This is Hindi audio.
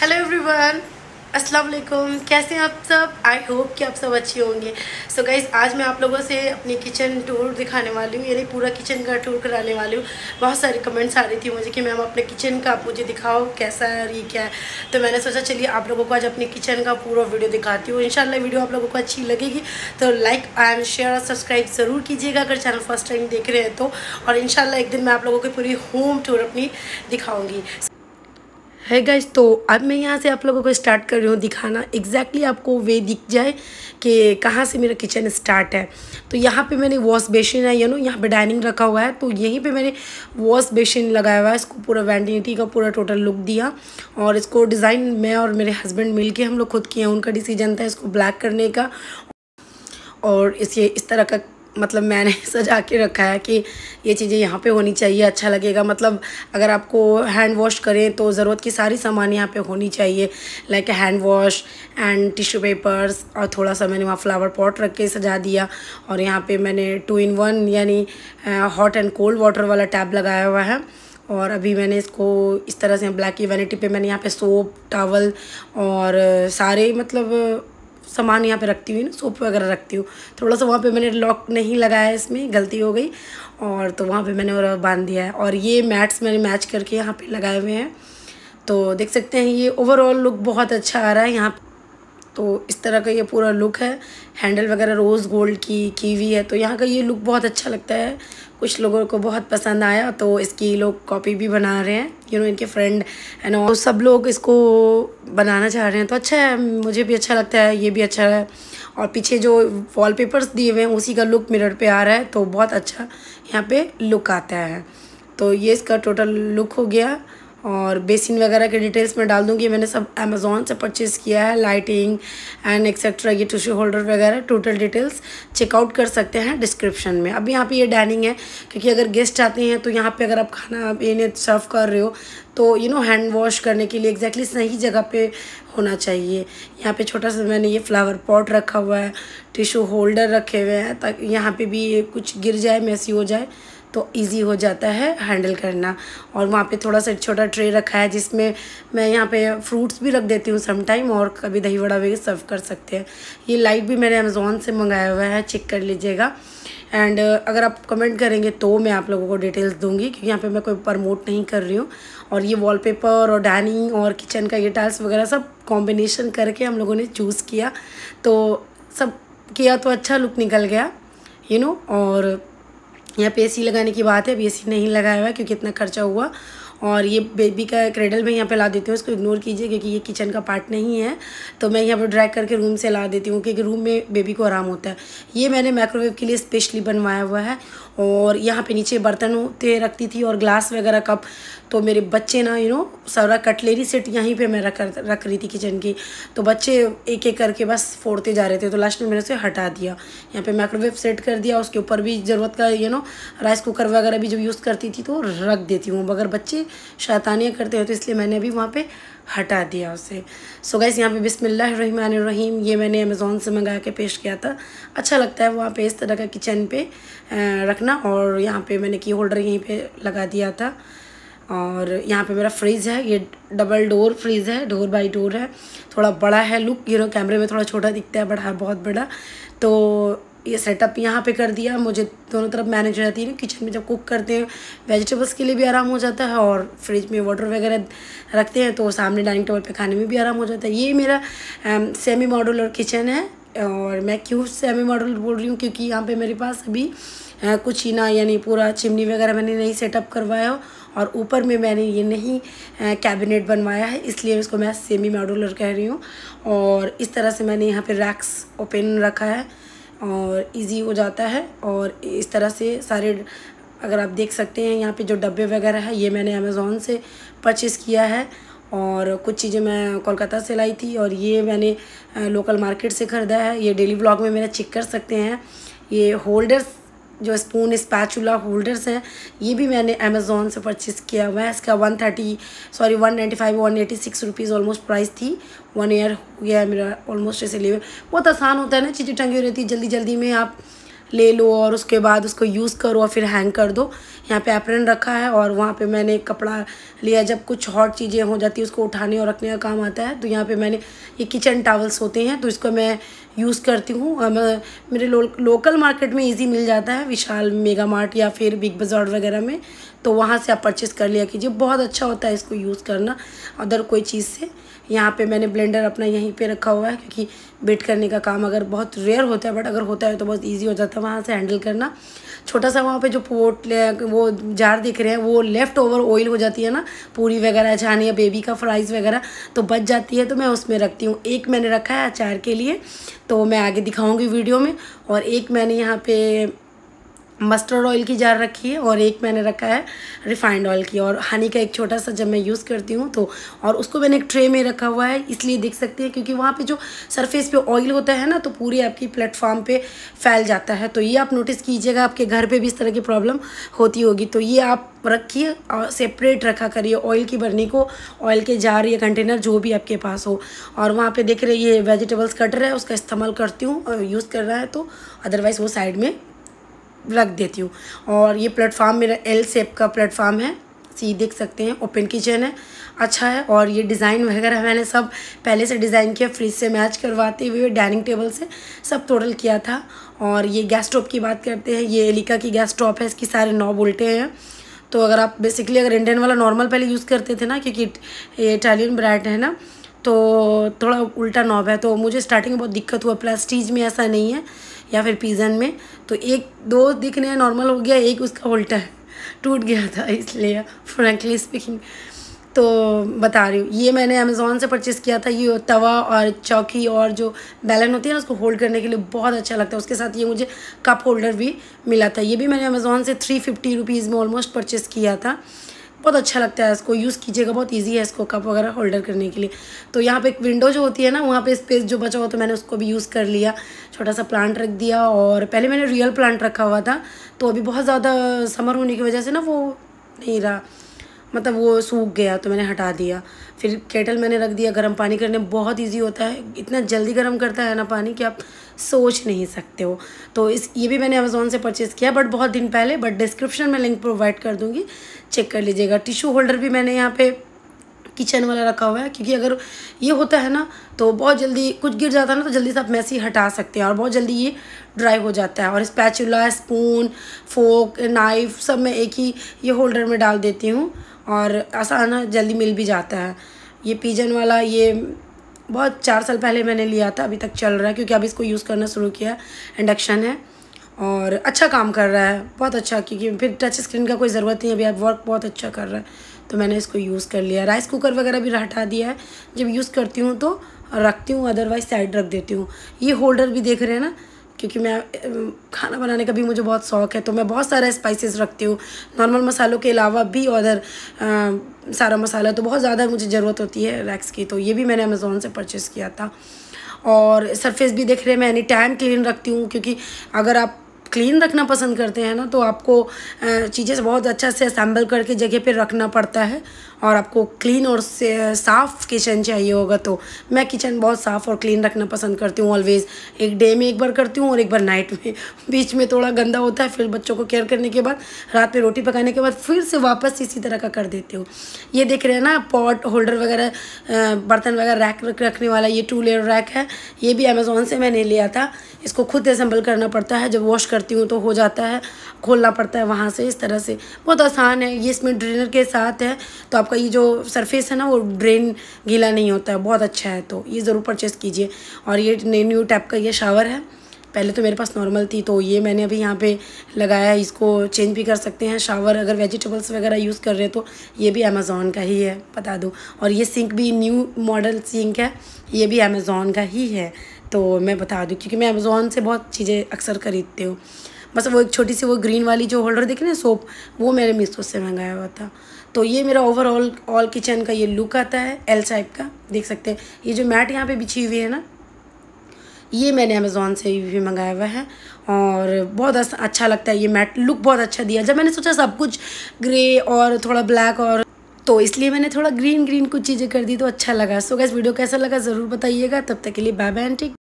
हेलो एवरीवन अस्सलाम वालेकुम कैसे हैं आप सब आई होप कि आप सब अच्छे होंगे सो so गाइज आज मैं आप लोगों से अपनी किचन टूर दिखाने वाली हूँ यानी पूरा किचन का टूर कराने वाली हूँ बहुत सारी कमेंट्स आ रही थी मुझे कि मैम अपने किचन का आप मुझे दिखाओ कैसा है और ये क्या है तो मैंने सोचा चलिए आप लोगों को आज अपने किचन का पूरा वीडियो दिखाती हूँ इन वीडियो आप लोगों को अच्छी लगेगी तो लाइक एंड शेयर और सब्सक्राइब ज़रूर कीजिएगा अगर चैनल फर्स्ट टाइम देख रहे हैं तो और इनशाला एक दिन मैं आप लोगों की पूरी होम टूर अपनी दिखाऊँगी है गाइज तो अब मैं यहाँ से आप लोगों को स्टार्ट कर रही हूँ दिखाना एग्जैक्टली exactly आपको वे दिख जाए कि कहाँ से मेरा किचन स्टार्ट है तो यहाँ पे मैंने वॉश बेसिन है यू नो यहाँ पे डाइनिंग रखा हुआ है तो यहीं पे मैंने वॉश बेसिन लगाया हुआ है इसको पूरा वैंटिनिटी का पूरा टोटल लुक दिया और इसको डिज़ाइन मैं और मेरे हस्बैंड मिल हम लोग खुद किए हैं उनका डिसीजन था इसको ब्लैक करने का और इस ये इस तरह का मतलब मैंने सजा के रखा है कि ये चीज़ें यहाँ पे होनी चाहिए अच्छा लगेगा मतलब अगर आपको हैंड वॉश करें तो ज़रूरत की सारी सामान यहाँ पे होनी चाहिए like hand wash and tissue papers और थोड़ा सा मैंने वहाँ फ्लावर पॉट रख के सजा दिया और यहाँ पे मैंने टू इन वन यानी हॉट एंड कोल्ड वाटर वाला टैब लगाया हुआ है और अभी मैंने इसको इस तरह से ब्लैक की वैनिटी पे मैंने यहाँ पे सोप टावल और सारे मतलब सामान यहाँ पे रखती हुई ना सोप वगैरह रखती हूँ थोड़ा सा वहाँ पे मैंने लॉक नहीं लगाया इसमें गलती हो गई और तो वहाँ पे मैंने और बांध दिया है और ये मैट्स मैंने मैच करके यहाँ पे लगाए हुए हैं तो देख सकते हैं ये ओवरऑल लुक बहुत अच्छा आ रहा है यहाँ तो इस तरह का ये पूरा लुक है हैंडल वगैरह रोज़ गोल्ड की की हुई है तो यहाँ का ये लुक बहुत अच्छा लगता है कुछ लोगों को बहुत पसंद आया तो इसकी लोग कॉपी भी बना रहे हैं यू नो इनके फ्रेंड ना तो सब लोग इसको बनाना चाह रहे हैं तो अच्छा है मुझे भी अच्छा लगता है ये भी अच्छा है और पीछे जो वॉलपेपर्स दिए हुए हैं उसी का लुक मिरर पे आ रहा है तो बहुत अच्छा यहाँ पे लुक आता है तो ये इसका टोटल लुक हो गया और बेसिन वगैरह के डिटेल्स में डाल दूँगी मैंने सब अमेज़ोन से परचेज़ किया है लाइटिंग एंड एक्सेट्रा ये टिशू होल्डर वगैरह टोटल डिटेल्स चेकआउट कर सकते हैं डिस्क्रिप्शन में अब यहाँ पे ये डाइनिंग है क्योंकि अगर गेस्ट आते हैं तो यहाँ पे अगर आप खाना इन्हें सर्व कर रहे हो तो यू नो हैंड वॉश करने के लिए एग्जैक्टली exactly सही जगह पर होना चाहिए यहाँ पर छोटा सा मैंने ये फ्लावर पॉट रखा हुआ है टिशू होल्डर रखे हुए हैं ताकि यहाँ पर भी कुछ गिर जाए मैसी हो जाए तो इजी हो जाता है हैंडल करना और वहाँ पे थोड़ा सा छोटा ट्रे रखा है जिसमें मैं यहाँ पे फ्रूट्स भी रख देती हूँ समटाइम और कभी दही वड़ा भी सर्व कर सकते हैं ये लाइट भी मैंने अमेज़ोन से मंगाया हुआ है चेक कर लीजिएगा एंड uh, अगर आप कमेंट करेंगे तो मैं आप लोगों को डिटेल्स दूंगी क्योंकि यहाँ पे मैं कोई प्रमोट नहीं कर रही हूँ और ये वॉलपेपर और डाइनिंग और किचन का ये टाइल्स वगैरह सब कॉम्बिनेशन करके हम लोगों ने चूज़ किया तो सब किया तो अच्छा लुक निकल गया यू you नो know, और यहाँ पे ए लगाने की बात है अभी ए नहीं लगाया हुआ है क्योंकि इतना खर्चा हुआ और ये बेबी का क्रेडल मैं यहाँ पे ला देती हूँ इसको इग्नोर कीजिए क्योंकि ये किचन का पार्ट नहीं है तो मैं यहाँ पर ड्रैग करके रूम से ला देती हूँ क्योंकि रूम में बेबी को आराम होता है ये मैंने माइक्रोवेव के लिए स्पेशली बनवाया हुआ है और यहाँ पे नीचे बर्तन होते रखती थी और ग्लास वगैरह कप तो मेरे बच्चे ना यू नो सारा कटलेरी सेट यहीं पे मैं रख रख रही थी किचन की तो बच्चे एक एक करके बस फोड़ते जा रहे थे तो लास्ट में मैंने उसे हटा दिया यहाँ पे माइक्रोवेव सेट कर दिया उसके ऊपर भी ज़रूरत का यू नो राइस कुकर वगैरह भी जब यूज़ करती थी तो रख देती हूँ मगर बच्चे शैतानियाँ करते हैं तो इसलिए मैंने अभी वहाँ पर हटा दिया उसे सो गैस यहाँ पे बिसमीम ये मैंने अमेज़ोन से मंगा के पेश किया था अच्छा लगता है वहाँ पे इस तरह का किचन पे रखना और यहाँ पे मैंने की होल्डर यहीं पे लगा दिया था और यहाँ पे मेरा फ्रिज है ये डबल डोर फ्रिज है डोर बाई डोर है थोड़ा बड़ा है लुक यू नो कैमरे में थोड़ा छोटा दिखता है बड़ा बहुत बड़ा तो ये सेटअप यहाँ पे कर दिया मुझे दोनों तरफ मैनेज हो जाती है ना किचन में जब कुक करते हैं वेजिटेबल्स के लिए भी आराम हो जाता है और फ्रिज में वाटर वगैरह रखते हैं तो सामने डाइनिंग टेबल पे खाने में भी आराम हो जाता है ये मेरा सेमी मॉडुलर किचन है और मैं क्यों सेमी मॉडल बोल रही हूँ क्योंकि यहाँ पर मेरे पास अभी कुछ ना यानी पूरा चिमनी वगैरह मैंने नहीं सेटअप करवाया हो और ऊपर में मैंने ये नहीं कैबिनेट बनवाया है इसलिए इसको मैं सेमी मॉडुलर कह रही हूँ और इस तरह से मैंने यहाँ पे रैक्स ओपन रखा है और इजी हो जाता है और इस तरह से सारे अगर आप देख सकते हैं यहाँ पे जो डब्बे वगैरह है ये मैंने अमेज़ोन से परचेज़ किया है और कुछ चीज़ें मैं कोलकाता से लाई थी और ये मैंने लोकल मार्केट से ख़रीदा है ये डेली ब्लॉग में मेरा चेक कर सकते हैं ये होल्डर्स जो स्पून स्पैचुला होल्डर्स हैं ये भी मैंने अमेज़ोन से परचेज़ किया हुआ है इसका one thirty sorry one ninety five one eighty six rupees almost price थी वन ईयर हो गया है मेरा ऑलमोस्ट ऐसे लिए बहुत आसान होता है ना चीज़ें टंगी हुई रहती है जल्दी जल्दी में आप ले लो और उसके बाद उसको यूज़ करो और फिर हैंग कर दो यहाँ पे एप्रन रखा है और वहाँ पे मैंने कपड़ा लिया जब कुछ हॉट चीज़ें हो जाती है उसको उठाने और रखने का काम आता है तो यहाँ पे मैंने ये किचन टावल्स होते हैं तो इसको मैं यूज़ करती हूँ मेरे लो, लोकल मार्केट में इजी मिल जाता है विशाल मेगा मार्ट या फिर बिग बाज़ार वगैरह में तो वहाँ से आप परचेस कर लिया कीजिए बहुत अच्छा होता है इसको यूज़ करना अदर कोई चीज़ से यहाँ पे मैंने ब्लेंडर अपना यहीं पे रखा हुआ है क्योंकि वेट करने का काम अगर बहुत रेयर होता है बट अगर होता है तो बहुत इजी हो जाता है वहाँ से हैंडल करना छोटा सा वहाँ पे जो पोट वो जार दिख रहे हैं वो लेफ़्ट ओवर ऑयल हो जाती है ना पूरी वगैरह छानी या बेबी का फ्राइज़ वगैरह तो बच जाती है तो मैं उसमें रखती हूँ एक मैंने रखा है अचार के लिए तो मैं आगे दिखाऊँगी वीडियो में और एक मैंने यहाँ पर मस्टर्ड ऑयल की जार रखी है और एक मैंने रखा है रिफाइंड ऑयल की और हनी का एक छोटा सा जब मैं यूज़ करती हूँ तो और उसको मैंने एक ट्रे में रखा हुआ है इसलिए देख सकते हैं क्योंकि वहाँ पे जो सरफेस पे ऑयल होता है ना तो पूरी आपकी प्लेटफॉर्म पे फैल जाता है तो ये आप नोटिस कीजिएगा आपके घर पर भी इस तरह की प्रॉब्लम होती होगी तो ये आप रखिए और सेपरेट रखा करिए ऑयल की भरनी को ऑयल के जार या कंटेनर जो भी आपके पास हो और वहाँ पे देख रहे ये वेजिटेबल्स कट रहा है उसका इस्तेमाल करती हूँ यूज़ कर रहा है तो अदरवाइज़ वो साइड में रख देती हूँ और ये प्लेटफार्म मेरा एल सेप का प्लेटफार्म है सी देख सकते हैं ओपन किचन है अच्छा है और ये डिज़ाइन वगैरह मैंने सब पहले से डिज़ाइन किया फ्रिज से मैच करवाते हुए डाइनिंग टेबल से सब टोटल किया था और ये गैस स्टोव की बात करते हैं ये एलिका की गैस स्टोव है इसकी सारे नॉब उल्टे हैं तो अगर आप बेसिकली अगर इंडियन वाला नॉर्मल पहले यूज़ करते थे ना क्योंकि ये इटालियन ब्रांड है ना तो थोड़ा उल्टा नॉब है तो मुझे स्टार्टिंग में बहुत दिक्कत हुआ प्लस में ऐसा नहीं है या फिर पिज़न में तो एक दो दिखने हैं नॉर्मल हो गया एक उसका उल्टा है टूट गया था इसलिए फ्रेंकली स्पीकिंग तो बता रही हूँ ये मैंने अमेज़ोन से परचेज़ किया था ये तवा और चौकी और जो बैलन होती है ना उसको होल्ड करने के लिए बहुत अच्छा लगता है उसके साथ ये मुझे कप होल्डर भी मिला था ये भी मैंने अमेज़ोन से थ्री फिफ्टी रुपीज़ में ऑलमोस्ट परचेस किया था बहुत अच्छा लगता है इसको यूज़ कीजिएगा बहुत ईजी है इसको कप वगैरह होल्डर करने के लिए तो यहाँ पे एक विंडो जो होती है ना वहाँ पे स्पेस जो बचा हुआ तो मैंने उसको भी यूज़ कर लिया छोटा सा प्लांट रख दिया और पहले मैंने रियल प्लांट रखा हुआ था तो अभी बहुत ज़्यादा समर होने की वजह से ना वो नहीं रहा मतलब वो सूख गया तो मैंने हटा दिया फिर केटल मैंने रख दिया गर्म पानी करने बहुत इजी होता है इतना जल्दी गर्म करता है ना पानी कि आप सोच नहीं सकते हो तो इस ये भी मैंने अमेज़ोन से परचेज़ किया बट बहुत दिन पहले बट डिस्क्रिप्शन में लिंक प्रोवाइड कर दूँगी चेक कर लीजिएगा टिशू होल्डर भी मैंने यहाँ पे किचन वाला रखा हुआ है क्योंकि अगर ये होता है ना तो बहुत जल्दी कुछ गिर जाता है ना तो जल्दी से आप मैसी हटा सकते हैं और बहुत जल्दी ये ड्राई हो जाता है और स्पैचुला स्पून फोक नाइफ़ सब मैं एक ही ये होल्डर में डाल देती हूँ और आसान जल्दी मिल भी जाता है ये पिजन वाला ये बहुत चार साल पहले मैंने लिया था अभी तक चल रहा है क्योंकि अब इसको यूज़ करना शुरू किया इंडक्शन है और अच्छा काम कर रहा है बहुत अच्छा क्योंकि फिर टच स्क्रीन का कोई ज़रूरत नहीं अभी आप वर्क बहुत अच्छा कर रहा है तो मैंने इसको यूज़ कर लिया राइस कुकर वगैरह भी हटा दिया है जब यूज़ करती हूँ तो रखती हूँ अदरवाइज़ साइड रख देती हूँ ये होल्डर भी देख रहे हैं ना क्योंकि मैं खाना बनाने का भी मुझे बहुत शौक़ है तो मैं बहुत सारे स्पाइसेस रखती हूँ नॉर्मल मसालों के अलावा भी अदर सारा मसाला तो बहुत ज़्यादा मुझे ज़रूरत होती है रैक्स की तो ये भी मैंने अमेज़ोन से परचेज़ किया था और सरफेस भी देख रहे हैं मैं एनी टाइम क्लीन रखती हूँ क्योंकि अगर आप क्लीन रखना पसंद करते हैं ना तो आपको चीज़ें बहुत अच्छा से असम्बल करके जगह पर रखना पड़ता है और आपको क्लीन और साफ़ किचन चाहिए होगा तो मैं किचन बहुत साफ़ और क्लीन रखना पसंद करती हूँ ऑलवेज़ एक डे में एक बार करती हूँ और एक बार नाइट में बीच में थोड़ा गंदा होता है फिर बच्चों को केयर करने के बाद रात में रोटी पकाने के बाद फिर से वापस इसी तरह का कर देती हूँ ये देख रहे हैं ना पॉट होल्डर वगैरह बर्तन वगैरह रैक रखने वाला ये टू लेयर रैक है ये भी अमेज़ोन से मैंने लिया था इसको खुद असम्बल करना पड़ता है जब वॉश करती हूँ तो हो जाता है खोलना पड़ता है वहाँ से इस तरह से बहुत आसान है ये इसमें ड्रिनर के साथ है तो आपका आपका ये जो सरफेस है ना वो ड्रेन गीला नहीं होता है बहुत अच्छा है तो ये ज़रूर परचेस कीजिए और ये न्यू टाइप का ये शावर है पहले तो मेरे पास नॉर्मल थी तो ये मैंने अभी यहाँ पे लगाया इसको चेंज भी कर सकते हैं शावर अगर वेजिटेबल्स वगैरह यूज़ कर रहे हैं तो ये भी अमेज़ोन का ही है बता दो और ये सिंक भी न्यू मॉडल सिंक है ये भी अमेज़ोन का ही है तो मैं बता दूँ क्योंकि मैं अमेज़ोन से बहुत चीज़ें अक्सर खरीदती हूँ बस वो एक छोटी सी वो ग्रीन वाली जो होल्डर देखी ना सोप वो मैंने मीसो से मंगाया हुआ था तो ये मेरा ओवरऑल ऑल किचन का ये लुक आता है एल टाइप का देख सकते हैं ये जो मैट यहाँ पे बिछी हुई है ना ये मैंने अमेज़ोन से भी मंगाया हुआ है और बहुत अच्छा लगता है ये मैट लुक बहुत अच्छा दिया जब मैंने सोचा सब कुछ ग्रे और थोड़ा ब्लैक और तो इसलिए मैंने थोड़ा ग्रीन ग्रीन कुछ चीज़ें कर दी तो अच्छा लगा सो so गैस वीडियो कैसा लगा ज़रूर बताइएगा तब तक के लिए बाय बाय एंड